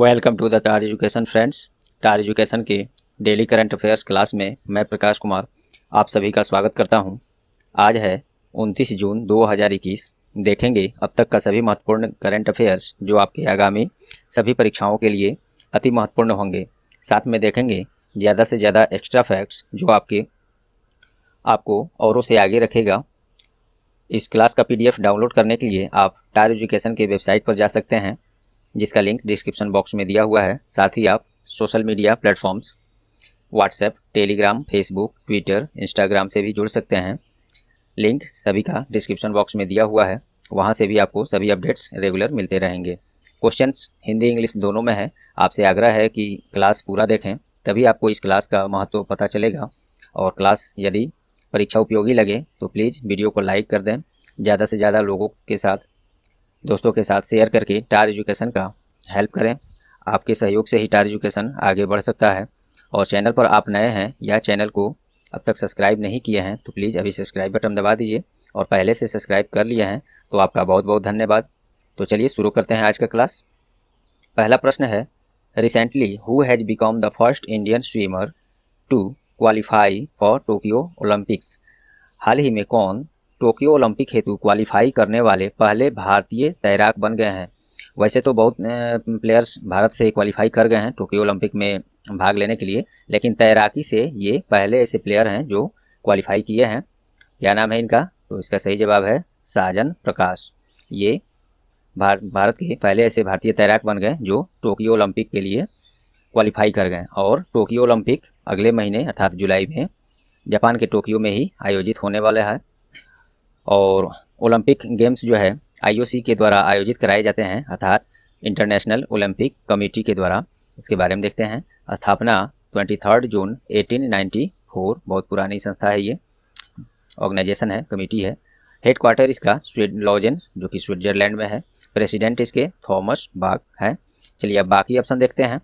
Welcome to the Tar education friends Tar education के daily current affairs class में मैं प्रकाश कुमार आप सभी का स्वागत करता हूं। आज है 29 जून 2021 देखेंगे अब तक का सभी महत्वपूर्ण करंट अफेयर्स जो आपकी आगामी सभी परीक्षाओं के लिए अति महत्वपूर्ण होंगे साथ में देखेंगे ज़्यादा से ज़्यादा एक्स्ट्रा फैक्ट्स जो आपके आपको औरों से आगे रखेगा इस क्लास का पीडीएफ डाउनलोड करने के लिए आप टायर एजुकेशन के वेबसाइट पर जा सकते हैं जिसका लिंक डिस्क्रिप्शन बॉक्स में दिया हुआ है साथ ही आप social media platforms WhatsApp Telegram Facebook Twitter Instagram से भी जुड़ सकते हैं लिंक सभी का डिस्क्रिप्शन बॉक्स में दिया हुआ है वहाँ से भी आपको सभी अपडेट्स रेगुलर मिलते रहेंगे क्वेश्चंस हिंदी इंग्लिश दोनों में है आपसे आग्रह है कि क्लास पूरा देखें तभी आपको इस क्लास का महत्व पता चलेगा और क्लास यदि परीक्षा उपयोगी लगे तो प्लीज़ वीडियो को लाइक कर दें ज़्यादा से ज़्यादा लोगों के साथ दोस्तों के साथ शेयर करके टार एजुकेशन का हेल्प करें आपके सहयोग से ही टार एजुकेशन आगे बढ़ सकता है और चैनल पर आप नए हैं या चैनल को अब तक सब्सक्राइब नहीं किए हैं तो प्लीज़ अभी सब्सक्राइब बटन दबा दीजिए और पहले से सब्सक्राइब कर लिए हैं तो आपका बहुत बहुत धन्यवाद तो चलिए शुरू करते हैं आज का क्लास पहला प्रश्न है recently who has become the first Indian swimmer to qualify for Tokyo Olympics हाल ही में कौन टोक्यो ओलंपिक हेतु क्वालिफाई करने वाले पहले भारतीय तैराक बन गए हैं वैसे तो बहुत प्लेयर्स भारत से क्वालिफाई कर गए हैं टोक्यो ओलंपिक में भाग लेने के लिए लेकिन तैराकी से ये पहले ऐसे प्लेयर हैं जो क्वालिफाई किए हैं क्या नाम है इनका तो इसका सही जवाब है साजन प्रकाश ये भार, भारत के पहले ऐसे भारतीय तैराक बन गए जो टोक्यो ओलंपिक के लिए क्वालिफाई कर गए और टोक्यो ओलंपिक अगले महीने अर्थात जुलाई में जापान के टोक्यो में ही आयोजित होने वाला है और ओलंपिक गेम्स जो है आईओसी के द्वारा आयोजित कराए जाते हैं अर्थात इंटरनेशनल ओलंपिक कमेटी के द्वारा इसके बारे में देखते हैं स्थापना 23 जून 1894 बहुत पुरानी संस्था है ये ऑर्गेनाइजेशन है कमेटी है हेड क्वार्टर इसका लॉजन जो कि स्विट्जरलैंड में है प्रेसिडेंट इसके थॉमस बाग हैं चलिए अब बाकी ऑप्शन देखते हैं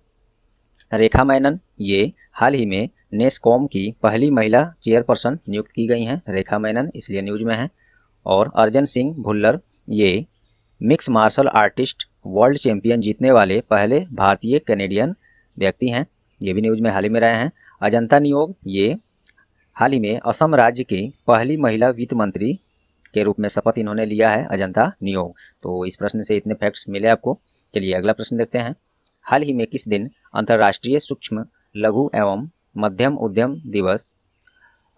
रेखा मैनन ये हाल ही में नेस्कॉम की पहली महिला चेयरपर्सन नियुक्त की गई हैं रेखा मैनन इसलिए न्यूज में हैं और अर्जन सिंह भुल्लर ये mix martial artist world champion जीतने वाले पहले भारतीय कैनेडियन व्यक्ति हैं ये भी न्यूज में हाल ही में रहे हैं अजंता नियोग ये हाल ही में असम राज्य की पहली महिला वित्त मंत्री के रूप में शपथ इन्होंने लिया है अजंता नियोग तो इस प्रश्न से इतने फैक्ट्स मिले आपको चलिए अगला प्रश्न देखते हैं हाल ही में किस दिन अंतर्राष्ट्रीय सूक्ष्म लघु एवं मध्यम उद्यम दिवस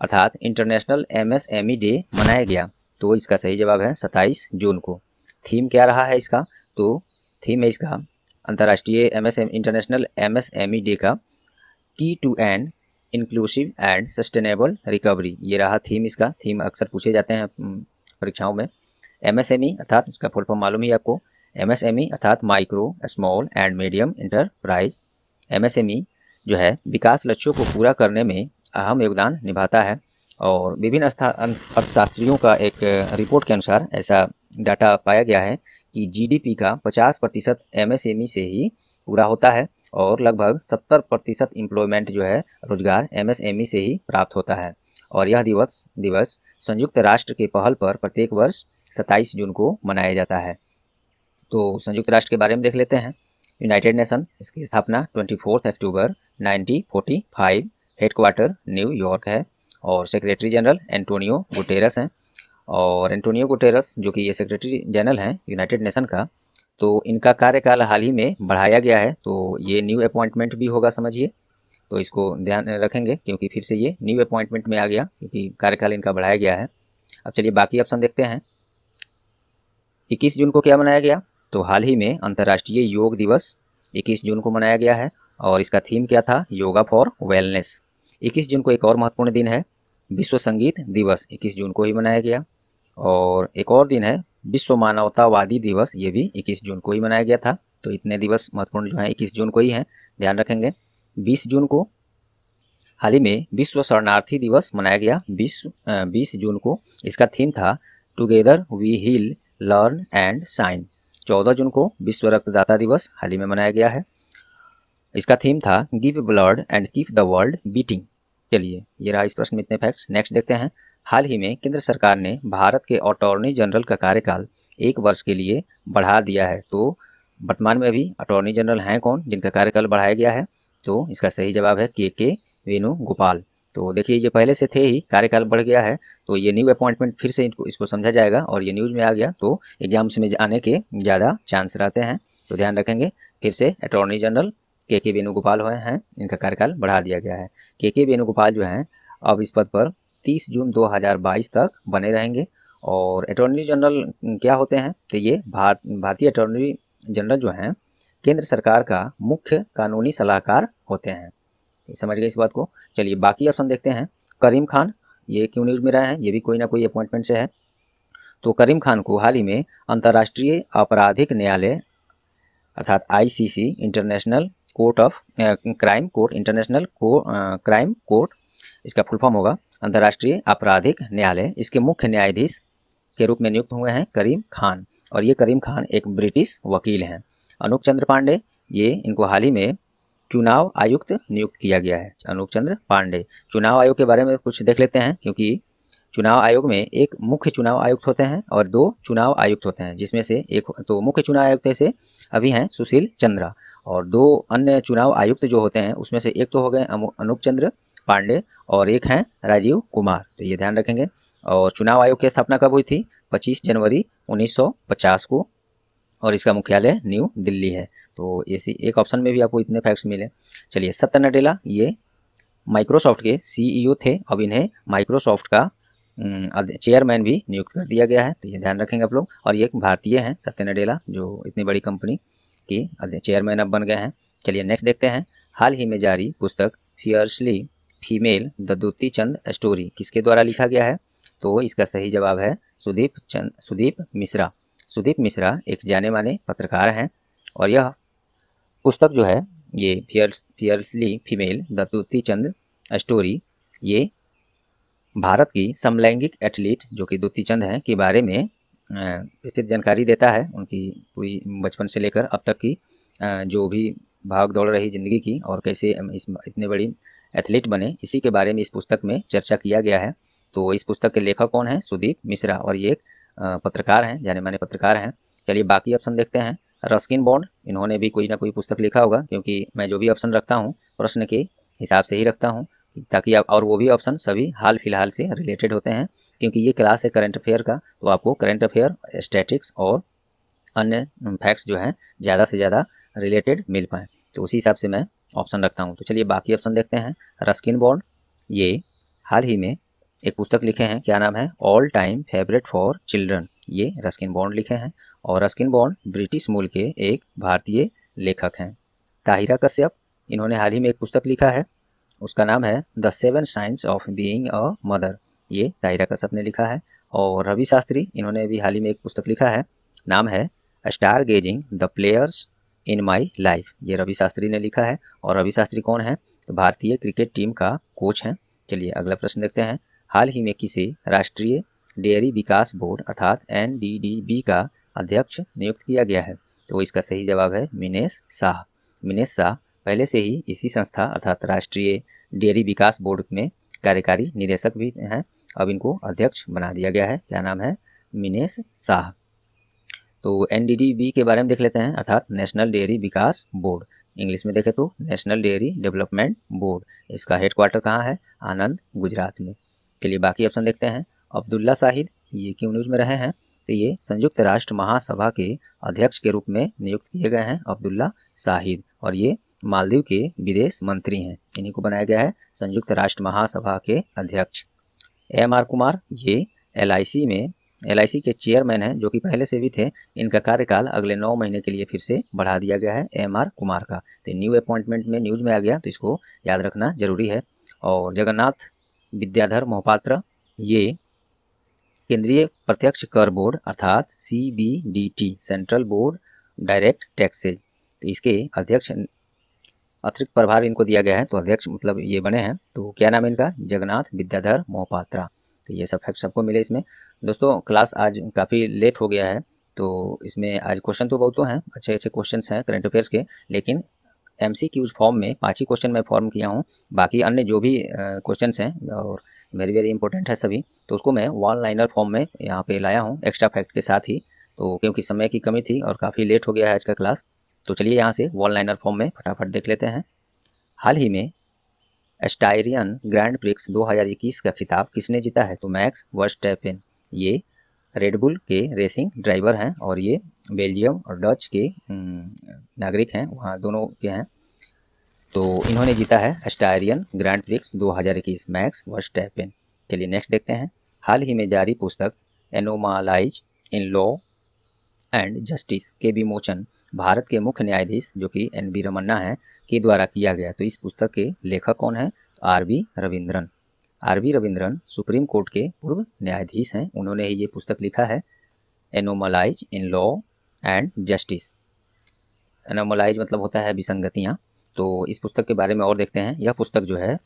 अर्थात इंटरनेशनल एमएसएमई डे मनाया गया तो इसका सही जवाब है सत्ताईस जून को थीम क्या रहा है इसका तो थीम है इसका अंतर्राष्ट्रीय M S M international M S M E day का key to and inclusive and sustainable recovery ये रहा थीम इसका थीम अक्सर पूछे जाते हैं परीक्षाओं में एम एस एम ई अर्थात इसका फुल फॉर्म मालूम ही आपको एम एस एम ई अर्थात micro small and medium enterprise M S M E जो है विकास लक्ष्यों को पूरा करने में अहम योगदान निभाता है और विभिन्न अर्थशास्त्रियों का एक रिपोर्ट के अनुसार ऐसा डाटा पाया गया है कि जीडीपी का 50 प्रतिशत एम e से ही पूरा होता है और लगभग 70 प्रतिशत एम्प्लॉयमेंट जो है रोजगार एम e से ही प्राप्त होता है और यह दिवस दिवस संयुक्त राष्ट्र के पहल पर प्रत्येक वर्ष सत्ताईस जून को मनाया जाता है तो संयुक्त राष्ट्र के बारे में देख लेते हैं यूनाइटेड नेशन इसकी स्थापना twenty October nineteen forty five New York है और सेक्रेटरी जनरल एंटोनियो गुटेरस हैं और एंटोनियो गुटेरस जो कि ये सेक्रेटरी जनरल हैं यूनाइटेड नेशन का तो इनका कार्यकाल हाल ही में बढ़ाया गया है तो ये न्यू अपॉइंटमेंट भी होगा समझिए तो इसको ध्यान रखेंगे क्योंकि फिर से ये न्यू अपॉइंटमेंट में आ गया क्योंकि कार्यकाल इनका बढ़ाया गया है अब चलिए बाकी ऑप्शन देखते हैं इक्कीस जून को क्या मनाया गया तो हाल ही में अंतर्राष्ट्रीय योग दिवस इक्कीस जून को मनाया गया है और इसका थीम क्या था योगा फॉर वेलनेस 21 जून को एक और महत्वपूर्ण दिन है विश्व संगीत दिवस 21 जून को ही मनाया गया और एक और दिन है विश्व मानवतावादी दिवस ये भी 21 जून को ही मनाया गया था तो इतने दिवस महत्वपूर्ण जो है 21 जून को ही हैं ध्यान रखेंगे 20 जून को हाल ही में विश्व शरणार्थी दिवस मनाया गया बीस बीस जून को इसका थीम था together we heal learn and shine 14 जून को विश्व रक्तदाता दिवस हाल ही में मनाया गया है इसका थीम था give blood and keep the world beating चलिए ये रहा इस प्रश्न में इतने फैक्ट्स नेक्स्ट देखते हैं हाल ही में केंद्र सरकार ने भारत के अटॉर्नी जनरल का कार्यकाल एक वर्ष के लिए बढ़ा दिया है तो वर्तमान में अभी अटॉर्नी जनरल हैं कौन जिनका कार्यकाल बढ़ाया गया है तो इसका सही जवाब है के के वेणुगोपाल तो देखिए ये पहले से थे ही कार्यकाल बढ़ गया है तो ये न्यू अपॉइंटमेंट फिर से इनको इसको समझा जाएगा और ये न्यूज़ में आ गया तो एग्जाम्स में आने के ज़्यादा चांस रहते हैं तो ध्यान रखेंगे फिर से अटॉर्नी जनरल के के वेणुगोपाल हुए हैं इनका कार्यकाल बढ़ा दिया गया है के के वेणुगोपाल जो हैं अब इस पद पर 30 जून 2022 तक बने रहेंगे और अटॉर्नी जनरल क्या होते हैं तो ये भारत भारतीय अटॉर्नी जनरल जो हैं केंद्र सरकार का मुख्य कानूनी सलाहकार होते हैं समझ गए इस बात को चलिए बाकी ऑप्शन देखते हैं करीम खान ये क्यों न्यूज में रहे हैं ये भी कोई ना कोई अपॉइंटमेंट से है तो करीम खान को हाल ही में अंतर्राष्ट्रीय आपराधिक न्यायालय अर्थात ICC international court of crime court international crime court इसका फुल फॉर्म होगा अंतर्राष्ट्रीय आपराधिक न्यायालय इसके मुख्य न्यायाधीश के रूप में नियुक्त हुए हैं करीम खान और ये करीम खान एक ब्रिटिश वकील हैं अनूप चंद्र पांडे ये इनको हाल ही में चुनाव आयुक्त नियुक्त किया गया है अनूप चंद्र पांडे चुनाव आयोग के बारे में कुछ देख लेते हैं क्योंकि चुनाव आयोग में एक मुख्य चुनाव आयुक्त होते हैं और दो चुनाव आयुक्त होते हैं जिसमें से एक तो मुख्य चुनाव आयुक्त से अभी हैं सुशील चंद्रा और दो अन्य चुनाव आयुक्त जो होते हैं उसमें से एक तो हो गए अनूप चंद्र पांडे और एक हैं राजीव कुमार तो ये ध्यान रखेंगे और चुनाव आयोग की स्थापना कब हुई थी 25 जनवरी 1950 को और इसका मुख्यालय न्यू दिल्ली है तो इसी एक ऑप्शन में भी आपको इतने फैक्ट्स मिले चलिए सत्य नडेला ये माइक्रोसॉफ्ट के सीईओ e थे अब इन्हें माइक्रोसॉफ्ट का चेयरमैन भी नियुक्त कर दिया गया है तो ये ध्यान रखेंगे आप लोग और ये एक भारतीय हैं सत्य नडेला जो इतनी बड़ी कंपनी की चेयरमैन अब बन गए हैं चलिए नेक्स्ट देखते हैं हाल ही में जारी पुस्तक फियर्सली फीमेल द दूती चंद स्टोरी किसके द्वारा लिखा गया है तो इसका सही जवाब है सुदीप चंद सुदीप मिश्रा सुदीप मिश्रा एक जाने माने पत्रकार हैं और यह पुस्तक जो है ये फियर्स फियर्सली फीमेल द दूती चंद स्टोरी ये भारत की समलैंगिक एथलीट जो कि दूती चंद हैं के बारे में विस्तृत जानकारी देता है उनकी पूरी बचपन से लेकर अब तक की जो भी भाग दौड़ रही ज़िंदगी की और कैसे इस इतने बड़ी एथलीट बने इसी के बारे में इस पुस्तक में चर्चा किया गया है तो इस पुस्तक के लेखक कौन है सुदीप मिश्रा और ये एक पत्रकार हैं जाने माने पत्रकार हैं चलिए बाकी ऑप्शन देखते हैं रस्किन बॉन्ड इन्होंने भी कोई ना कोई पुस्तक लिखा होगा क्योंकि मैं जो भी ऑप्शन रखता हूँ प्रश्न के हिसाब से ही रखता हूँ ताकि आप और वो भी ऑप्शन सभी हाल फिलहाल से रिलेटेड होते हैं क्योंकि ये क्लास है करंट अफेयर का तो आपको करंट अफेयर स्टैटिक्स और अन्य फैक्ट्स जो हैं ज़्यादा से ज़्यादा रिलेटेड मिल पाएँ तो उसी हिसाब से मैं ऑप्शन रखता हूँ तो चलिए बाकी ऑप्शन देखते हैं रस्किन बॉन्ड ये हाल ही में एक पुस्तक लिखे हैं क्या नाम है all time favourite for children ये रस्किन बॉन्ड लिखे हैं और रस्किन बॉन्ड ब्रिटिश मूल के एक भारतीय लेखक हैं ताहिरा कश्यप इन्होंने हाल ही में एक पुस्तक लिखा है उसका नाम है the seven sins of being a mother ये दायरा कश्यप ने लिखा है और रवि शास्त्री इन्होंने भी हाल ही में एक पुस्तक लिखा है नाम है stargazing the players in my life ये रवि शास्त्री ने लिखा है और रवि शास्त्री कौन है तो भारतीय क्रिकेट टीम का कोच हैं चलिए अगला प्रश्न देखते हैं हाल ही में किसी राष्ट्रीय डेयरी विकास बोर्ड अर्थात एन का अध्यक्ष नियुक्त किया गया है तो इसका सही जवाब है मिनेश शाह मिनेश शाह पहले से ही इसी संस्था अर्थात राष्ट्रीय डेयरी विकास बोर्ड में कार्यकारी निदेशक भी हैं अब इनको अध्यक्ष बना दिया गया है क्या नाम है मिनेश शाह तो एन के बारे में देख लेते हैं अर्थात नेशनल डेयरी विकास बोर्ड इंग्लिश में देखें तो नेशनल डेयरी डेवलपमेंट बोर्ड इसका हेडक्वार्टर कहाँ है आनंद गुजरात में चलिए बाकी ऑप्शन देखते हैं अब्दुल्ला साहिद ये क्यों न्यूज़ में रहे हैं तो ये संयुक्त राष्ट्र महासभा के अध्यक्ष के रूप में नियुक्त किए गए हैं अब्दुल्ला साहिद और ये मालदीव के विदेश मंत्री हैं इन्हीं को बनाया गया है संयुक्त राष्ट्र महासभा के अध्यक्ष एम आर कुमार ये एल में एल के चेयरमैन हैं जो कि पहले से भी थे इनका कार्यकाल अगले नौ महीने के लिए फिर से बढ़ा दिया गया है एम आर कुमार का तो न्यू अपॉइंटमेंट में न्यूज में आ गया तो इसको याद रखना जरूरी है और जगन्नाथ विद्याधर मोहपात्र ये केंद्रीय प्रत्यक्ष कर बोर्ड अर्थात C B D T central board direct taxes तो इसके अध्यक्ष अतिरिक्त प्रभार इनको दिया गया है तो अध्यक्ष मतलब ये बने हैं तो क्या नाम है इनका जगन्नाथ विद्याधर मोहपात्रा तो ये सब फैक्ट सबको मिले इसमें दोस्तों क्लास आज काफ़ी लेट हो गया है तो इसमें आज क्वेश्चन तो बहुत तो हैं अच्छे अच्छे क्वेश्चन हैं करंट अफेयर्स के लेकिन एम सी क्यूज फॉर्म में पाँच ही क्वेश्चन मैं फॉर्म किया हूँ बाकी अन्य जो भी क्वेश्चन हैं और वेरी वेरी इंपॉर्टेंट है सभी तो उसको मैं वन लाइनर फॉर्म में यहाँ पे लाया हूँ एक्स्ट्रा फैक्ट के साथ ही तो क्योंकि समय की कमी थी और काफ़ी लेट हो गया है आज का क्लास तो चलिए यहाँ से वॉल लाइनर फॉर्म में फटाफट देख लेते हैं हाल ही में एस्टायरियन ग्रैंड प्रिक्स 2021 का खिताब किसने जीता है तो मैक्स वर्स्टैपेन ये रेडबुल के रेसिंग ड्राइवर हैं और ये बेल्जियम और डच के हम्म, नागरिक हैं वहाँ दोनों के हैं तो इन्होंने जीता है Styrian grand prix 2021 Max Verstappen चलिए नेक्स्ट देखते हैं हाल ही में जारी पुस्तक anomalies in law and justice के विमोचन भारत के मुख्य न्यायाधीश जो कि एन बी रमन्ना है के द्वारा किया गया तो इस पुस्तक के लेखक कौन है R B Raveendran R B Raveendran supreme court के पूर्व न्यायाधीश हैं उन्होंने ही ये पुस्तक लिखा है anomalies in law and justice anomalies मतलब होता है विसंगतियाँ तो इस पुस्तक के बारे में और देखते हैं यह पुस्तक जो है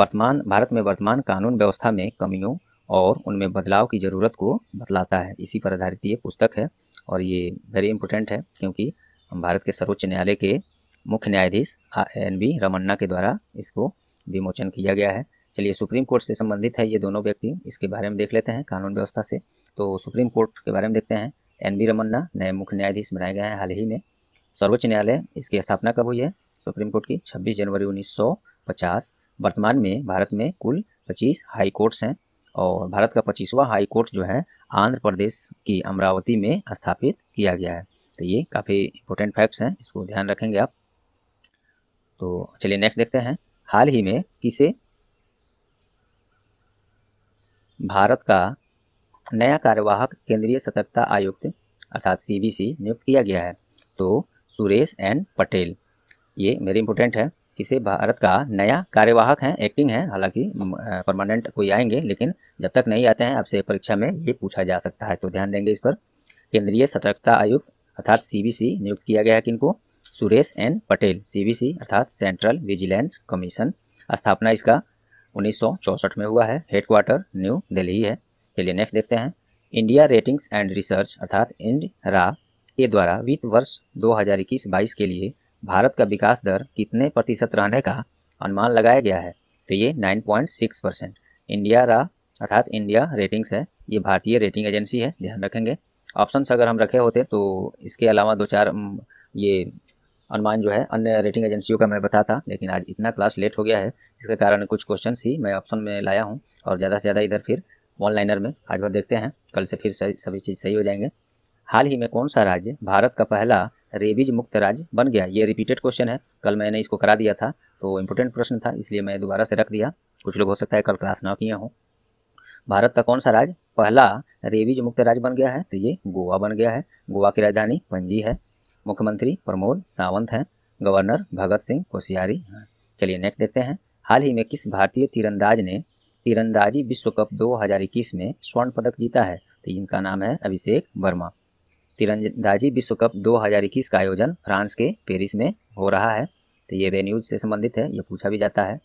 वर्तमान भारत में वर्तमान कानून व्यवस्था में कमियों और उनमें बदलाव की ज़रूरत को बतलाता है इसी पर आधारित ये पुस्तक है और ये वेरी इंपॉर्टेंट है क्योंकि भारत के सर्वोच्च न्यायालय के मुख्य न्यायाधीश एन बी रमन्ना के द्वारा इसको विमोचन किया गया है चलिए सुप्रीम कोर्ट से संबंधित है ये दोनों व्यक्ति इसके बारे में देख लेते हैं कानून व्यवस्था से तो सुप्रीम कोर्ट के बारे में देखते हैं एन बी रमन्ना नए मुख्य न्यायाधीश बनाए गए हैं हाल ही में सर्वोच्च न्यायालय इसकी स्थापना कब हुई है सुप्रीम कोर्ट की 26 जनवरी 1950 वर्तमान में भारत में कुल 25 हाई कोर्ट्स हैं और भारत का 25वां हाई कोर्ट जो है आंध्र प्रदेश की अमरावती में स्थापित किया गया है तो ये काफ़ी इंपॉर्टेंट फैक्ट्स हैं इसको ध्यान रखेंगे आप तो चलिए नेक्स्ट देखते हैं हाल ही में किसे भारत का नया कार्यवाहक केंद्रीय सतर्कता आयुक्त अर्थात सीबीसी नियुक्त किया गया है तो सुरेश एन पटेल ये मेरे इंपॉर्टेंट है इसे भारत का नया कार्यवाहक है एक्टिंग है हालांकि परमानेंट कोई आएंगे लेकिन जब तक नहीं आते हैं आपसे परीक्षा में ये पूछा जा सकता है तो ध्यान देंगे इस पर केंद्रीय सतर्कता आयुक्त अर्थात सीबीसी नियुक्त किया गया है किनको सुरेश एन पटेल सीबीसी अर्थात सेंट्रल विजिलेंस कमीशन स्थापना इसका उन्नीस में हुआ है हेडक्वार्टर न्यू दिल्ली है चलिए नेक्स्ट देखते हैं इंडिया रेटिंग्स एंड रिसर्च अर्थात इंड के द्वारा वित्त वर्ष 2021-22 के लिए भारत का विकास दर कितने प्रतिशत रहने का अनुमान लगाया गया है तो ये 9.6 परसेंट इंडिया रा अर्थात इंडिया रेटिंग्स है ये भारतीय रेटिंग एजेंसी है ध्यान रखेंगे ऑप्शंस अगर हम रखे होते तो इसके अलावा दो चार ये अनुमान जो है अन्य रेटिंग एजेंसियों का मैं बताता लेकिन आज इतना क्लास लेट हो गया है इसके कारण कुछ क्वेश्चन ही मैं ऑप्शन में लाया हूँ और ज़्यादा से ज़्यादा इधर फिर ऑनलाइनर में आज भर देखते हैं कल से फिर सभी चीज़ सही हो जाएंगे हाल ही में कौन सा राज्य भारत का पहला रेबीज मुक्त राज्य बन गया ये रिपीटेड क्वेश्चन है कल मैंने इसको करा दिया था तो इम्पोर्टेंट प्रश्न था इसलिए मैं दोबारा से रख दिया कुछ लोग हो सकता है कल क्लास ना किए हों भारत का कौन सा राज्य पहला रेबीज मुक्त राज्य बन गया है तो ये गोवा बन गया है गोवा की राजधानी पंजी है मुख्यमंत्री प्रमोद सावंत हैं गवर्नर भगत सिंह कोशियारी हैं चलिए नेक्स्ट देखते हैं हाल ही में किस भारतीय तीरंदाज ने तीरंदाजी विश्व कप 2021 में स्वर्ण पदक जीता है तो इनका नाम है अभिषेक वर्मा तिरंदाजी विश्व कप 2021 का आयोजन फ्रांस के पेरिस में हो रहा है तो ये वेन्यूज से संबंधित है ये पूछा भी जाता है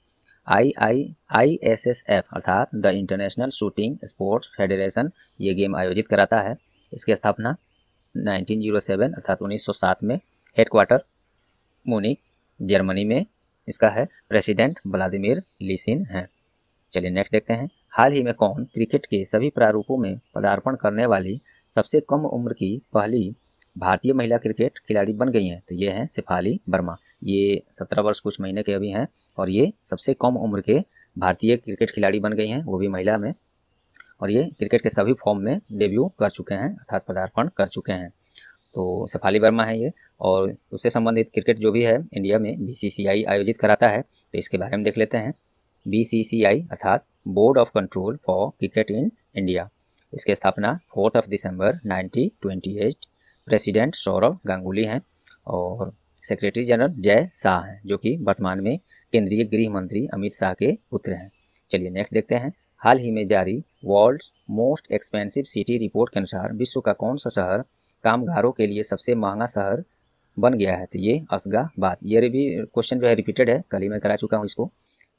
I I I S S F अर्थात the international shooting sports federation ये गेम आयोजित कराता है इसकी स्थापना 1907 अर्थात 1907 में हेडक्वार्टर मुनिक जर्मनी में इसका है प्रेसिडेंट व्लादिमिर लिसिन है चलिए नेक्स्ट देखते हैं हाल ही में कौन क्रिकेट के सभी प्रारूपों में पदार्पण करने वाली सबसे कम उम्र की पहली भारतीय महिला क्रिकेट खिलाड़ी बन गई हैं तो ये हैं शिफाली वर्मा ये सत्रह वर्ष कुछ महीने के अभी हैं और ये सबसे कम उम्र के भारतीय क्रिकेट खिलाड़ी बन गई हैं वो भी महिला में और ये क्रिकेट के सभी फॉर्म में डेब्यू कर चुके हैं अर्थात पदार्पण कर चुके हैं तो शिफाली वर्मा है ये और उससे संबंधित क्रिकेट जो भी है इंडिया में बी आयोजित कराता है तो इसके बारे में देख लेते हैं बी अर्थात board of control for cricket in India इसकी स्थापना fourth of December 1928 president Sourav Ganguly हैं और सेक्रेटरी जनरल जय शाह हैं जो कि वर्तमान में केंद्रीय गृह मंत्री अमित शाह के पुत्र हैं चलिए नेक्स्ट देखते हैं हाल ही में जारी world most expensive city report के अनुसार विश्व का कौन सा शहर कामगारों के लिए सबसे महंगा शहर बन गया है तो ये असगा बात ये भी क्वेश्चन जो है रिपीटेड है कल ही मैं करा चुका हूँ इसको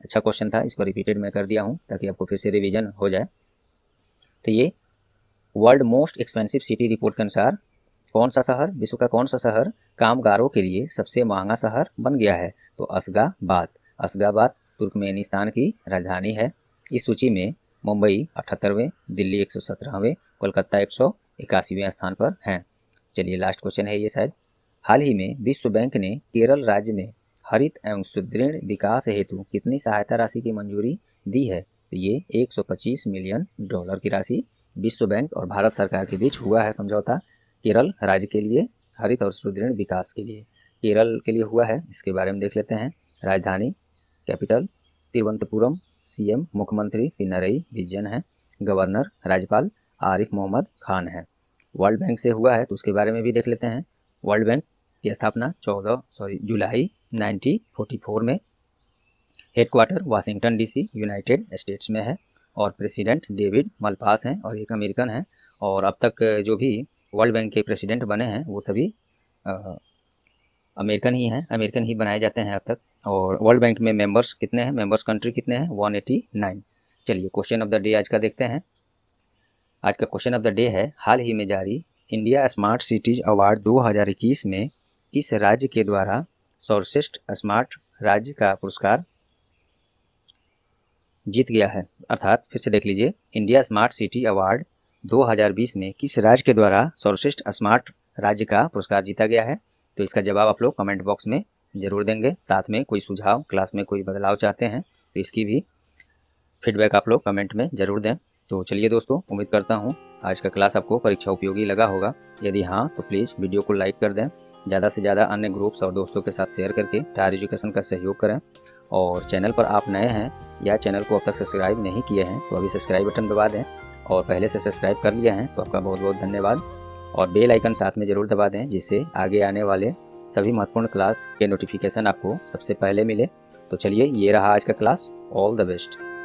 अच्छा क्वेश्चन था इसको रिपीटेड मैं कर दिया हूँ ताकि आपको फिर से रिविजन हो जाए तो ये world most expensive city report के अनुसार कौन सा शहर विश्व का कौन सा शहर कामगारों के लिए सबसे महंगा शहर बन गया है तो असगाबाद असगाबाद तुर्कमेनिस्तान की राजधानी है इस सूची में मुंबई अठहत्तरवें दिल्ली एक सौ सत्रहवें कोलकाता एक सौ इक्यासीवें स्थान पर हैं चलिए लास्ट क्वेश्चन है ये शायद हाल ही में विश्व बैंक ने केरल राज्य में हरित एवं सुदृढ़ विकास हेतु कितनी सहायता राशि की मंजूरी दी है तो ये 125 मिलियन डॉलर की राशि विश्व बैंक और भारत सरकार के बीच हुआ है समझौता केरल राज्य के लिए हरित और सुदृढ़ विकास के लिए केरल के लिए हुआ है इसके बारे में देख लेते हैं राजधानी कैपिटल तिरुवनंतपुरम सीएम मुख्यमंत्री पिनरई विजयन है गवर्नर राज्यपाल आरिफ मोहम्मद खान है वर्ल्ड बैंक से हुआ है तो उसके बारे में भी देख लेते हैं वर्ल्ड बैंक की स्थापना चौदह सॉरी जुलाई 1944 में headquarter Washington DC United States में है और प्रेसिडेंट डेविड मलपास हैं और एक अमेरिकन हैं और अब तक जो भी वर्ल्ड बैंक के प्रेसिडेंट बने हैं वो सभी अमेरिकन ही हैं अमेरिकन ही बनाए जाते हैं अब तक और वर्ल्ड बैंक में मेंबर्स कितने हैं मेंबर्स कंट्री कितने हैं 189 चलिए क्वेश्चन ऑफ द डे आज का देखते हैं आज का क्वेश्चन ऑफ द डे है हाल ही में जारी इंडिया स्मार्ट सिटीज अवार्ड 2021 में किस राज्य के द्वारा सर्वश्रेष्ठ स्मार्ट राज्य का पुरस्कार जीत गया है अर्थात फिर से देख लीजिए इंडिया स्मार्ट सिटी अवार्ड 2020 में किस राज्य के द्वारा सर्वश्रेष्ठ स्मार्ट राज्य का पुरस्कार जीता गया है तो इसका जवाब आप लोग कमेंट बॉक्स में जरूर देंगे साथ में कोई सुझाव क्लास में कोई बदलाव चाहते हैं तो इसकी भी फीडबैक आप लोग कमेंट में ज़रूर दें तो चलिए दोस्तों उम्मीद करता हूँ आज का क्लास आपको परीक्षा उपयोगी लगा होगा यदि हाँ तो प्लीज़ वीडियो को लाइक कर दें ज़्यादा से ज़्यादा अन्य ग्रुप्स और दोस्तों के साथ शेयर करके टायर एजुकेशन का सहयोग करें और चैनल पर आप नए हैं या चैनल को अब तक सब्सक्राइब नहीं किए हैं तो अभी सब्सक्राइब बटन दबा दें और पहले से सब्सक्राइब कर लिए हैं तो आपका बहुत बहुत धन्यवाद और बेल आइकन साथ में ज़रूर दबा दें जिससे आगे आने वाले सभी महत्वपूर्ण क्लास के नोटिफिकेशन आपको सबसे पहले मिले तो चलिए ये रहा आज का क्लास ऑल द बेस्ट